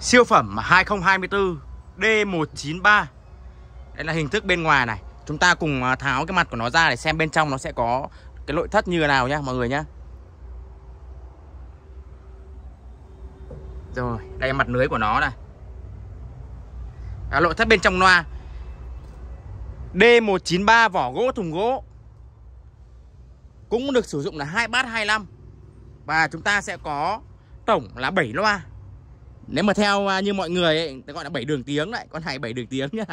Siêu phẩm 2024 D193 Đây là hình thức bên ngoài này Chúng ta cùng à, tháo cái mặt của nó ra để xem bên trong nó sẽ có cái nội thất như thế nào nhá mọi người nhá Rồi đây mặt lưới của nó này à, Nội thất bên trong loa D193 vỏ gỗ thùng gỗ Cũng được sử dụng là hai bát 25 Và chúng ta sẽ có tổng là 7 loa nếu mà theo à, như mọi người ấy, gọi là 7 đường tiếng lại con này 7 đường tiếng nhá.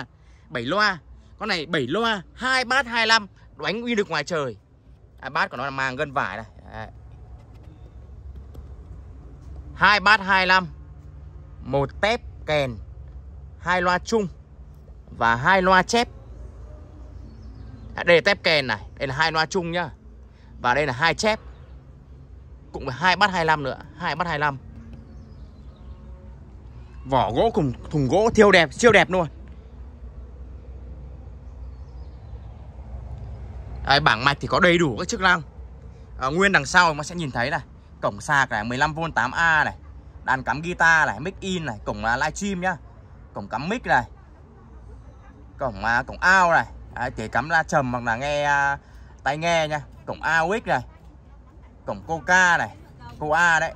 7 loa. Con này 7 loa, 2 bát 25, đánh uy lực ngoài trời. À, bát của nó là màng gân vải này. Đấy. 2 bát 25. Một tép kèn, hai loa chung và hai loa chép. À, đây là tép kèn này, đây là hai loa chung nhá. Và đây là hai chép. Cũng với hai bát 25 nữa, hai bát 25 Vỏ gỗ cùng thùng gỗ thiêu đẹp, siêu đẹp luôn Đấy, bảng mạch thì có đầy đủ các chức năng à, Nguyên đằng sau mà sẽ nhìn thấy này Cổng sạc này 15V 8A này Đàn cắm guitar này, mic in này Cổng uh, à, livestream nhá Cổng cắm mic này Cổng uh, cổng ao này Đấy, Kể cắm la trầm hoặc là nghe uh, tai nghe nha Cổng AUX này Cổng Coca này Cô đấy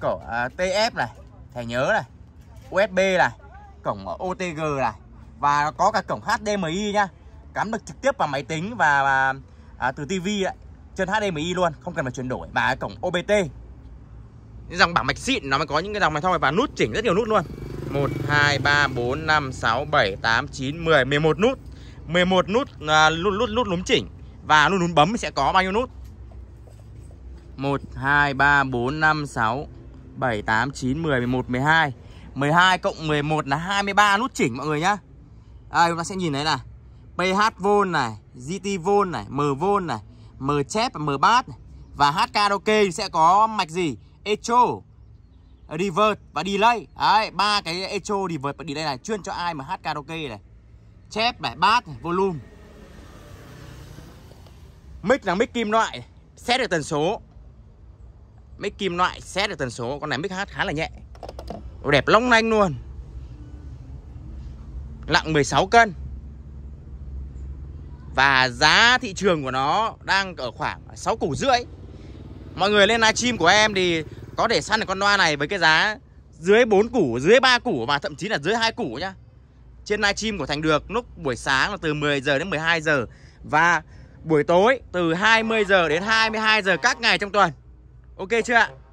Cổng uh, TF này thẻ nhớ này USB này cổng OTG này và có cả cổng HDMI nhá cắm được trực tiếp vào máy tính và, và à, từ TV ạ chân HDMI luôn không cần phải chuyển đổi và cổng OBT những dòng bảng mạch xịn nó mới có những cái dòng này thôi và nút chỉnh rất nhiều nút luôn 1 2 3 4 5 6 7 8 9 10 11 nút 11 nút à, nút nút nút núm chỉnh và nút núm bấm sẽ có bao nhiêu nút 1 2 3 4 5 6 7, 8, 9, 10, 11, 12 12 cộng 11 là 23 nút chỉnh mọi người nhá Đây à, chúng ta sẽ nhìn thấy là PH-V này, GT-V này, M-V này M-Chép và M-Bass này Và hát karaoke sẽ có mạch gì? Echo Reverb và Delay Đấy, ba cái Echo, Reverb và Delay này chuyên cho ai mà hát karaoke này Chép này, Bass này, Volume Mic là mic kim loại Xét được tần số mấy kim loại xét được tần số con này mic hát khá là nhẹ đẹp long lanh luôn nặng 16 cân và giá thị trường của nó đang ở khoảng 6 củ rưỡi mọi người lên livestream của em thì có thể săn được con loa này với cái giá dưới 4 củ dưới 3 củ và thậm chí là dưới 2 củ nhá trên livestream của Thành Được lúc buổi sáng là từ 10 giờ đến 12 giờ và buổi tối từ 20 giờ đến 22 giờ các ngày trong tuần ok chưa ạ